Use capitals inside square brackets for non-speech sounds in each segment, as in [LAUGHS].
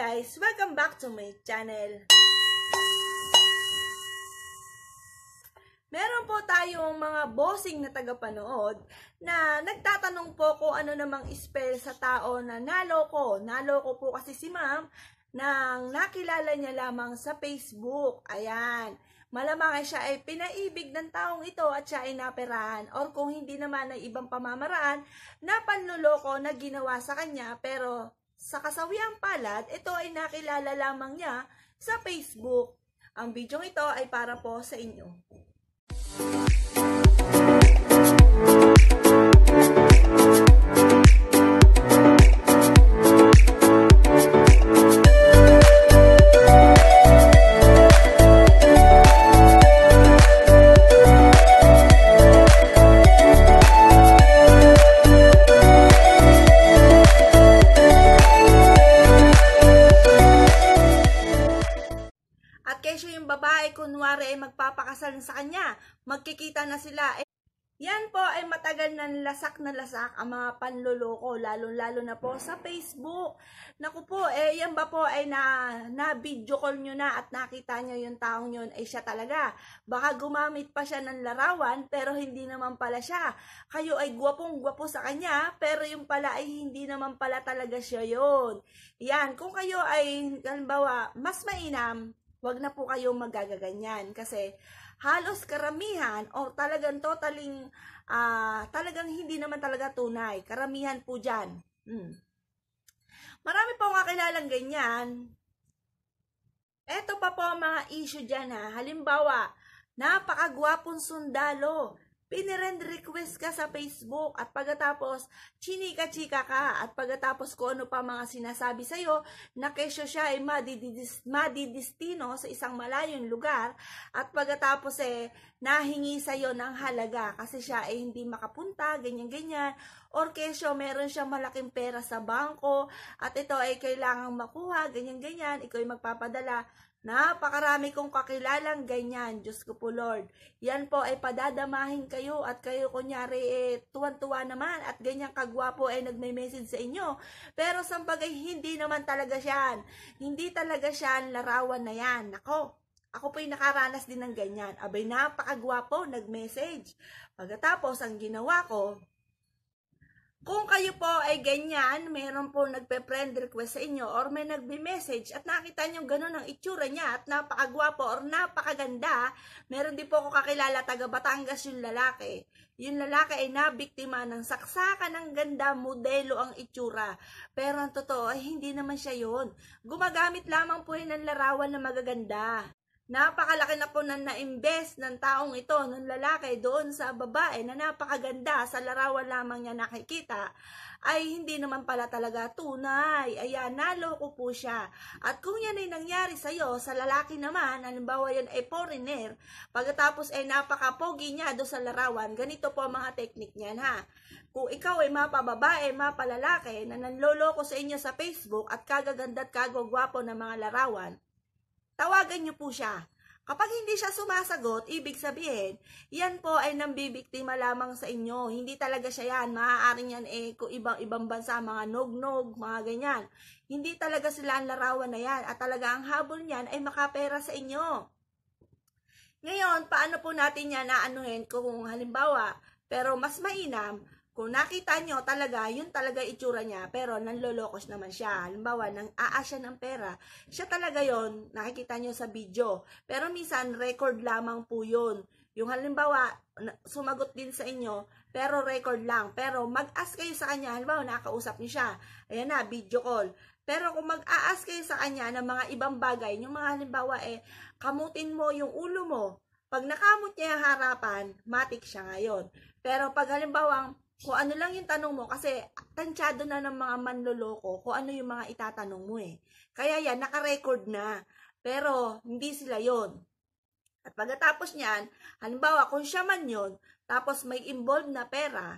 guys! Welcome back to my channel! Meron po tayong mga bossing na tagapanood na nagtatanong po kung ano namang spell sa tao na naloko. Naloko po kasi si ma'am nang nakilala niya lamang sa Facebook. Ayan. Malamang ay siya ay pinaibig ng taong ito at siya ay naperahan or kung hindi naman ay ibang pamamaraan na panluloko na ginawa sa kanya pero sa kasawiang palad, ito ay nakilala lamang niya sa Facebook. Ang bidyong ito ay para po sa inyo. kasal sa kanya. Magkikita na sila. Eh, yan po ay matagal na lasak na lasak ang mga panloloko, lalo-lalo na po sa Facebook. Naku po, eh, yan ba po ay na, na video call nyo na at nakita nyo yung taong yun ay eh, siya talaga. Baka gumamit pa siya ng larawan pero hindi naman pala siya. Kayo ay gwapong-gwapo sa kanya pero yung pala ay hindi naman pala talaga siya yun. Yan, kung kayo ay, halimbawa, mas mainam, wag na po kayong magagaganyan kasi halos karamihan o talagang totaling uh, talagang hindi naman talaga tunay. Karamihan po dyan. Hmm. Marami po nga kilalang ganyan. Ito pa po ang mga issue dyan ha. Halimbawa, napakagwapong sundalo pinirend request ka sa Facebook at pagkatapos chinika-chika ka at pagkatapos ko ano pa mga sinasabi sa'yo na kesyo siya ay madidis, madidistino sa isang malayong lugar at pagkatapos eh nahingi sa'yo ng halaga kasi siya ay hindi makapunta, ganyan-ganyan or kesyo meron siyang malaking pera sa bangko at ito ay kailangang makuha, ganyan-ganyan, ikaw ay magpapadala Napakarami kong kakilalang ganyan, Diyos ko po Lord. Yan po ay padadamahin kayo at kayo kunyari eh, tuwan-tuwa naman at ganyang kagwapo ay nagme-message sa inyo. Pero sa bagay, hindi naman talaga siyan. Hindi talaga siyan larawan na yan. Nako, ako po'y nakaranas din ng ganyan. Abay, napakagwapo, nag-message. Pagkatapos, ang ginawa ko, kung kayo po ay ganyan, meron po nagpe-friend request sa inyo or may nagbe-message at nakita nyo ganun ang itsura niya at napakagwapo or napakaganda, meron din po ako kakilala taga Batangas yung lalaki. Yung lalaki ay nabiktima ng saksakan ng ganda, modelo ang itsura. Pero ang totoo ay eh, hindi naman siya yon. Gumagamit lamang po yun ng larawan na magaganda. Napakalaki na po na na-invest ng taong ito, ng lalaki, doon sa babae na napakaganda sa larawan lamang niya nakikita, ay hindi naman pala talaga tunay. Ayan, naloko po siya. At kung yan ay nangyari sa iyo, sa lalaki naman, halimbawa yan ay foreigner, pagkatapos ay napaka-pogi niya doon sa larawan, ganito po ang mga technique niyan ha. Kung ikaw ay mapababae, mapalalaki, na nanloloko sa inyo sa Facebook at kagaganda at kagagwapo ng mga larawan, tawagan niyo po siya. Kapag hindi siya sumasagot, ibig sabihin, yan po ay nambibiktima lamang sa inyo. Hindi talaga siya yan. Maaaring yan eh, kung ibang-ibang bansa, mga nog-nog, mga ganyan. Hindi talaga sila ang larawan na yan. At talaga ang habol niyan ay makapera sa inyo. Ngayon, paano po natin yan aanuhin kung halimbawa, pero mas mainam, kung nakita nyo talaga, yun talaga itsura niya, pero nanlolokos naman siya. Halimbawa, nang aasya ng pera, siya talaga yon nakikita nyo sa video. Pero minsan, record lamang po yun. Yung halimbawa, sumagot din sa inyo, pero record lang. Pero mag-ask kayo sa kanya, halimbawa, nakausap niyo siya. Ayan na, video call. Pero kung mag ask kayo sa kanya ng mga ibang bagay, yung mga halimbawa eh, kamutin mo yung ulo mo. Pag nakamot niya yung harapan, matik siya ngayon. Pero pag halimbawa, kung ano lang yung tanong mo, kasi tansyado na ng mga manloloko kung ano yung mga itatanong mo eh. Kaya yan, nakarecord na. Pero, hindi sila yon At pagkatapos niyan, halimbawa, kung siya man yon tapos may involved na pera,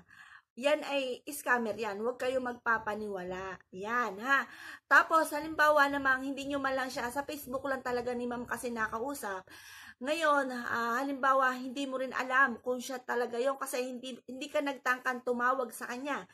yan ay scammer yan. Huwag kayo magpapaniwala. Yan, ha? Tapos, halimbawa namang, hindi nyo malang siya, sa Facebook lang talaga ni ma'am kasi nakausap. Ngayon, uh, halimbawa, hindi mo rin alam kung siya talaga yon kasi hindi, hindi ka nagtangkan tumawag sa kanya.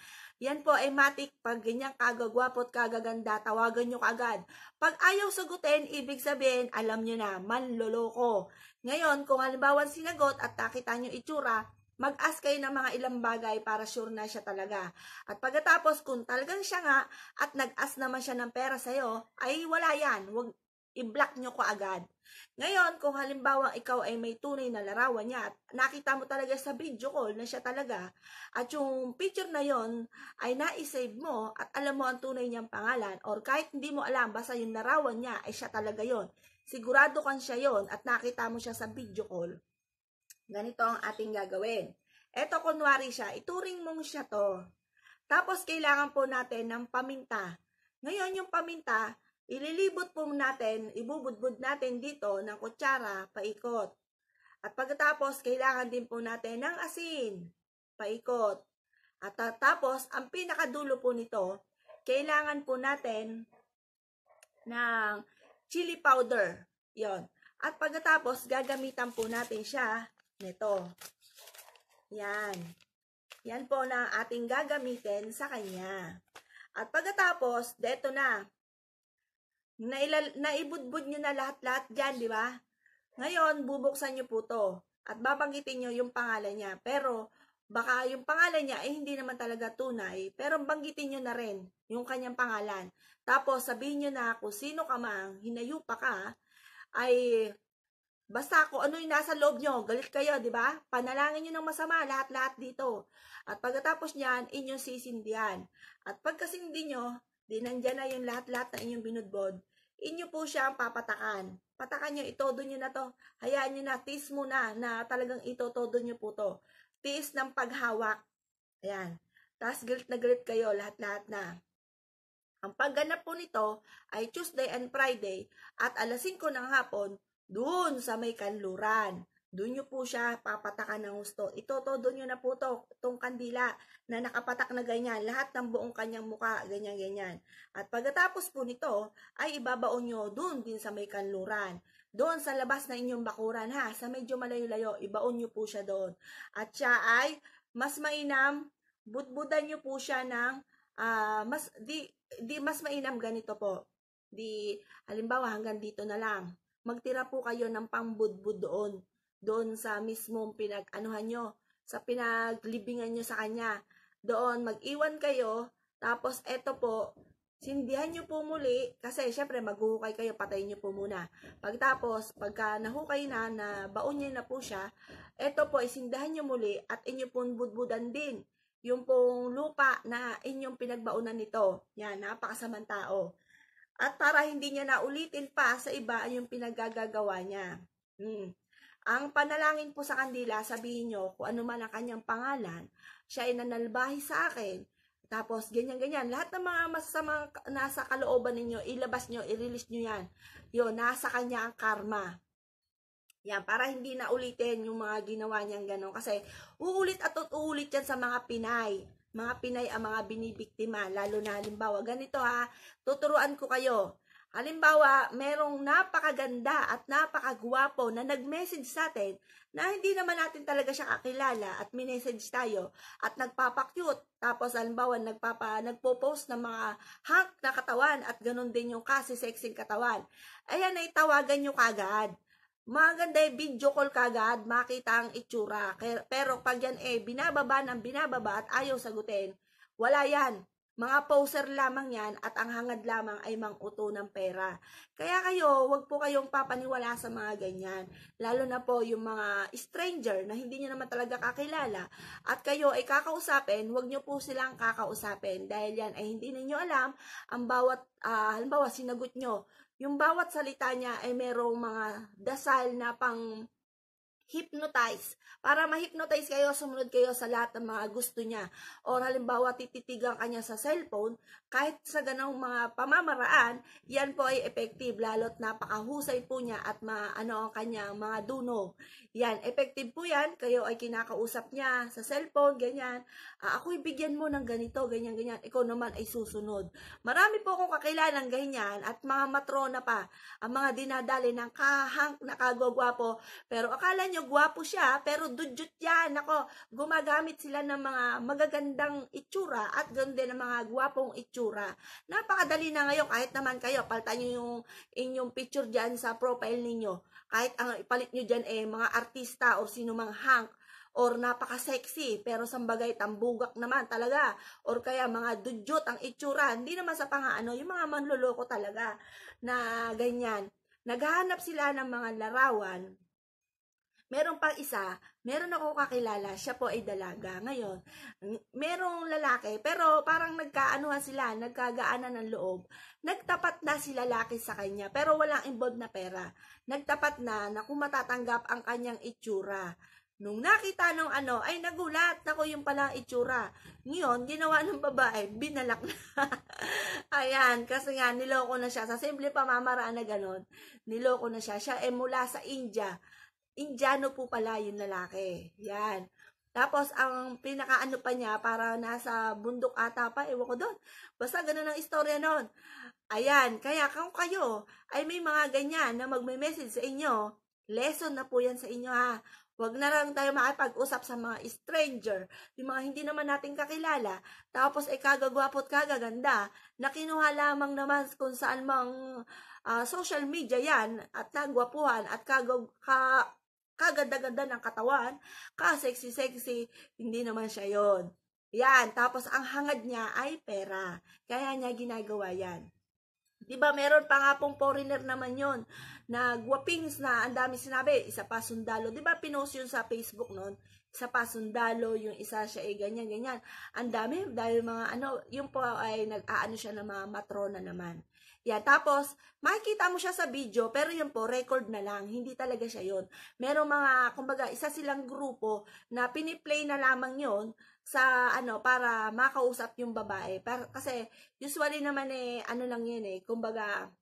Yan po ay matik. Pag ganyan kagagwapo at kagaganda, tawagan nyo kaagad. Pag ayaw sagutin, ibig sabihin, alam nyo na, manloloko. Ngayon, kung halimbawa sinagot at nakita nyo itsura, Mag-ask kayo ng mga ilang bagay para sure na siya talaga. At pagkatapos, kung talagang siya nga at nag-ask naman siya ng pera sa'yo, ay wala yan. Huwag, i-block nyo ko agad. Ngayon, kung halimbawa ikaw ay may tunay na larawan niya at nakita mo talaga sa video call na siya talaga at yung picture na yon ay na-save mo at alam mo ang tunay niyang pangalan or kahit hindi mo alam basta yung larawan niya ay siya talaga yon. Sigurado kan siya yon at nakita mo siya sa video call. Ganito ang ating gagawin. Eto, kunwari siya, ituring mong siya to. Tapos, kailangan po natin ng paminta. Ngayon, yung paminta, ililibot po natin, ibubudbud natin dito ng kutsara, paikot. At pagkatapos, kailangan din po natin ng asin, paikot. At tapos, ang pinakadulo po nito, kailangan po natin ng chili powder. yon. At pagkatapos, gagamitan po natin siya nito. Yan. Yan po na ating gagamitin sa kanya. At pagkatapos, deto na. Nailal, naibudbud nyo na lahat-lahat dyan, di ba? Ngayon, bubuksan nyo po to. At babanggitin nyo yung pangalan niya. Pero, baka yung pangalan niya ay hindi naman talaga tunay. Pero banggitin nyo na rin yung kanyang pangalan. Tapos, sabihin nyo na kung sino ka maang, hinayupa ka, ay Basta kung ano yung nasa loob nyo, galit kayo, di ba? Panalangin nyo ng masama, lahat-lahat dito. At pagkatapos niyan, inyong sisindihan. At pagkasindi nyo, di nandyan na yung lahat-lahat na inyong binudbod, inyo po siya ang papatakan. Patakan nyo, itodo nyo na to. Hayaan nyo na, tiis mo na, na talagang itotodo nyo po to. Tiis ng paghawak. Ayan. Tapos galit na galit kayo, lahat-lahat na. Ang pagganap po nito ay Tuesday and Friday at alas 5 ng hapon doon sa may kanluran. Doon nyo po siya papatakan ng gusto. Ito, to, doon nyo na po to, itong kandila na nakapatak na ganyan. Lahat ng buong kanyang muka, ganyan, ganyan. At pagkatapos po nito, ay ibabaon nyo doon din sa may kanluran. Doon sa labas na inyong bakuran ha, sa medyo malayo-layo, ibaon nyo po siya doon. At siya ay mas mainam, budbudan nyo po siya ng uh, mas, di, di mas mainam ganito po. Di, halimbawa hanggang dito na lang magtira po kayo ng pangbudbud doon. Doon sa mismong pinag-anuhan nyo, sa pinaglibingan nyo sa kanya. Doon, mag-iwan kayo, tapos eto po, sindihan nyo po muli, kasi syempre maghuhukay kayo, patayin nyo po muna. Pagtapos, pagka nahukay na, na baon nyo na po siya, eto po, isindahan nyo muli at inyo pong budbudan din yung pong lupa na inyong pinagbaunan nito. Yan, napakasamang tao. At para hindi niya naulitin pa sa iba yung pinagagagawa niya. Hmm. Ang panalangin po sa kandila, sabihin niyo kung ano man ang kanyang pangalan, siya ay nanalbahi sa akin. Tapos, ganyan-ganyan. Lahat ng mga masasamang nasa kalooban ninyo, ilabas nyo, i-release nyo yan. Yun, nasa kanya ang karma. Yan, para hindi na ulitin yung mga ginawa niyang gano'n. Kasi, uulit at uulit yan sa mga Pinay mga Pinay ang mga binibiktima. Lalo na halimbawa, ganito ha, tuturuan ko kayo. Halimbawa, merong napakaganda at napakagwapo na nag-message sa atin na hindi naman natin talaga siya kakilala at minessage tayo at nagpapakyut. Tapos halimbawa, nagpapa, nagpo-post ng mga hunk na katawan at ganun din yung kasi sexing katawan. Ayan, ay tawagan nyo kagad maganda yung eh, video call kagad, makita ang itsura. Pero pag yan eh, binababa ng binababa at ayaw sagutin, wala yan. Mga poser lamang yan at ang hangad lamang ay manguto ng pera. Kaya kayo, wag po kayong papaniwala sa mga ganyan. Lalo na po yung mga stranger na hindi nyo naman talaga kakilala. At kayo ay kakausapin, wag nyo po silang kakausapin. Dahil yan ay hindi ninyo alam ang bawat, uh, halimbawa sinagot nyo yung bawat salita niya ay merong mga dasal na pang hypnotize. Para ma-hypnotize kayo, sumunod kayo sa lahat ng mga gusto niya. O halimbawa, tititigan kanya sa cellphone, kahit sa ganong mga pamamaraan, yan po ay effective, lalo't napakahusay po niya at maano ang kanya mga duno. Yan, effective po yan, kayo ay kinakausap niya sa cellphone, ganyan. Ah, ako ibigyan mo ng ganito, ganyan, ganyan. Ikaw naman ay susunod. Marami po akong kakilala kakilanang ganyan at mga matrona pa, ang mga dinadali ng kahang nakagwagwapo, pero akala niyo nyo, gwapo siya, pero dudyot yan. Ako, gumagamit sila ng mga magagandang itsura at ganda ng mga gwapong itsura. Napakadali na ngayon, kahit naman kayo, palitan nyo yung inyong picture dyan sa profile ninyo. Kahit ang ipalit nyo dyan eh, mga artista or sino mang hunk or napaka-sexy, pero sambagay tambugak naman talaga, or kaya mga dudyot ang itsura, hindi naman sa pangaano, yung mga manloloko talaga na ganyan. Naghahanap sila ng mga larawan Meron pang isa, meron ako kakilala, siya po ay dalaga. Ngayon, merong lalaki, pero parang nagkaanuhan sila, nagkagaanan ng loob. Nagtapat na si lalaki sa kanya, pero walang involved na pera. Nagtapat na na kung matatanggap ang kanyang itsura. Nung nakita nung ano, ay nagulat ako yung pala itsura. Ngayon, ginawa ng babae, binalak na. [LAUGHS] Ayan, kasi nga niloko na siya. Sa simple pamamaraan na ganun, niloko na siya. Siya ay mula sa India. Indiano po pala yung lalaki. Yan. Tapos, ang pinakaano pa niya, para nasa bundok ata pa, ewan ko doon. Basta ganun ang istorya noon. Ayan, kaya kung kayo ay may mga ganyan na magme-message sa inyo, lesson na po yan sa inyo ha. Huwag na lang tayo makipag-usap sa mga stranger, yung mga hindi naman natin kakilala, tapos ay eh, kagagwapo at kagaganda, na kinuha lamang naman kung saan mang uh, social media yan, at nagwapuhan, at kagag- ka- kaganda-ganda ng katawan, ka-sexy-sexy, hindi naman siya yon. Yan, tapos ang hangad niya ay pera. Kaya niya ginagawa yan. 'Di ba meron pa nga pong foreigner naman 'yon na guwapings na ang dami sinabi, isa pa sundalo. 'Di ba pinost 'yun sa Facebook noon? Isa pa sundalo, yung isa siya ay ganyan ganyan. Ang dami dahil mga ano, yung po ay nag-aano siya ng mga matrona naman. Yan, tapos, makikita mo siya sa video, pero yun po, record na lang. Hindi talaga siya yon Merong mga, kumbaga, isa silang grupo na piniplay na lamang yon sa, ano, para makausap yung babae. Para, kasi, usually naman eh, ano lang yun eh, kumbaga,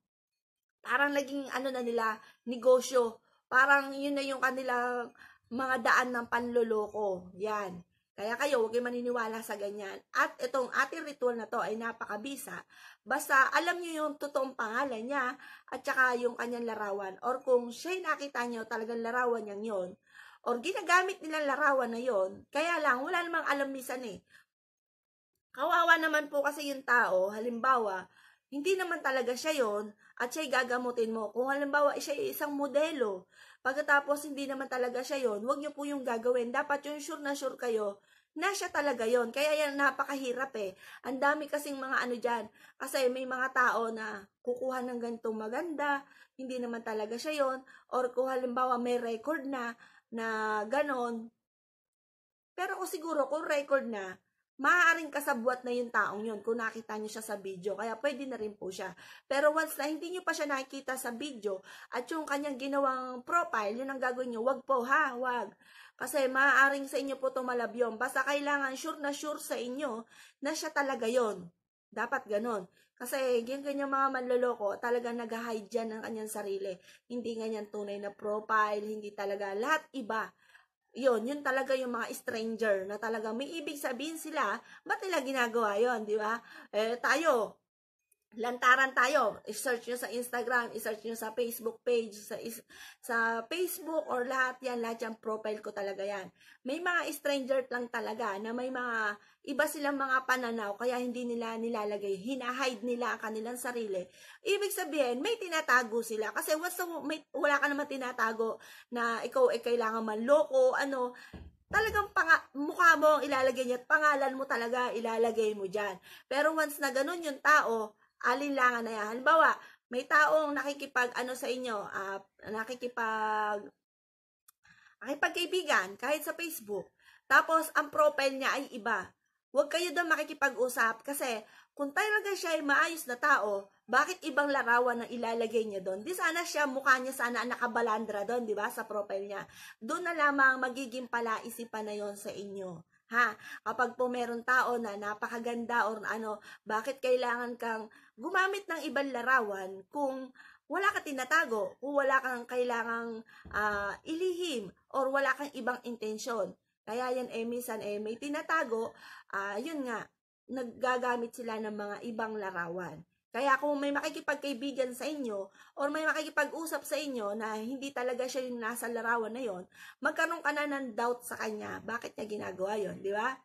parang naging, ano na nila, negosyo. Parang yun na yung kanilang mga daan ng panloloko. Yan. Kaya kayo, huwag kayong maniniwala sa ganyan. At itong ating ritual na to ay napakabisa. Basta alam nyo yung totoong pangalan niya at saka yung kanyang larawan. Or kung siya'y nakita nyo talagang larawan niyang yon or ginagamit nilang larawan na yon kaya lang, wala namang alam misan eh. Kawawa naman po kasi yung tao, halimbawa, hindi naman talaga siya yon at siya'y gagamutin mo. Kung halimbawa, siya isang modelo, Pagkatapos hindi naman talaga siya yon, huwag niyo po yung gagawin. Dapat yung sure na sure kayo na siya talaga yon. Kaya yan napakahirap eh. Ang dami kasing mga ano diyan kasi may mga tao na kukuha ng ganitong maganda, hindi naman talaga siya yon or kung halimbawa may record na na ganon. Pero kung siguro kung record na, maaaring kasabwat na yung taong yun kung nakita nyo siya sa video. Kaya pwede na rin po siya. Pero once na hindi nyo pa siya nakikita sa video at yung kanyang ginawang profile, yun ang gagawin nyo. Wag po ha, huwag. Kasi maaaring sa inyo po tumalab yun. Basta kailangan sure na sure sa inyo na siya talaga yon Dapat ganon. Kasi yung kanyang mga manloloko, talaga nag-hide ng kanyang sarili. Hindi ganyan tunay na profile, hindi talaga lahat iba. Yun, yun talaga yung mga stranger na talaga may ibig sabihin sila, ba't nila ginagawa yon di ba? Eh, tayo, lantaran tayo. I-search nyo sa Instagram, i-search nyo sa Facebook page, sa, is, sa Facebook or lahat yan, lahat yung profile ko talaga yan. May mga stranger lang talaga na may mga iba silang mga pananaw kaya hindi nila nilalagay, hinahide nila ang kanilang sarili. Ibig sabihin, may tinatago sila kasi once may, wala ka naman tinatago na ikaw ay kailangan man loko, ano, talagang panga- mukha mo ang ilalagay niya at pangalan mo talaga ilalagay mo dyan. Pero once na ganun yung tao, alinlangan na yan. Halimbawa, may taong nakikipag ano sa inyo, uh, nakikipag nakipagkaibigan kahit sa Facebook. Tapos ang profile niya ay iba. Huwag kayo doon makikipag-usap kasi kung talaga siya ay maayos na tao, bakit ibang larawan ang ilalagay niya doon? Di sana siya, mukha niya sana nakabalandra doon, di ba, sa profile niya. Doon na lamang magiging palaisipan na yon sa inyo. Ha? Kapag ah, po meron tao na napakaganda or ano, bakit kailangan kang gumamit ng ibang larawan kung wala ka tinatago, kung wala kang kailangang uh, ilihim or wala kang ibang intensyon. Kaya yan eh, minsan eh, may tinatago, uh, yun nga, naggagamit sila ng mga ibang larawan. Kaya kung may makikipagkaibigan sa inyo or may makikipag-usap sa inyo na hindi talaga siya yung nasa larawan na yon, magkaroon ka na ng doubt sa kanya, bakit niya ginagawa yon, di ba?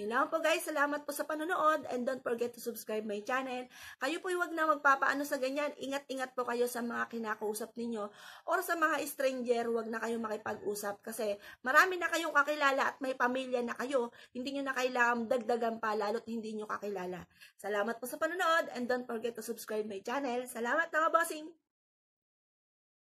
Yun lang po guys, salamat po sa panonood and don't forget to subscribe my channel. Kayo po wag na magpapaano sa ganyan, ingat-ingat po kayo sa mga kinakausap ninyo or sa mga stranger, wag na kayo makipag-usap kasi marami na kayong kakilala at may pamilya na kayo, hindi nyo na kailangan dagdagan pa lalo't hindi nyo kakilala. Salamat po sa panonood and don't forget to subscribe my channel. Salamat mga bossing!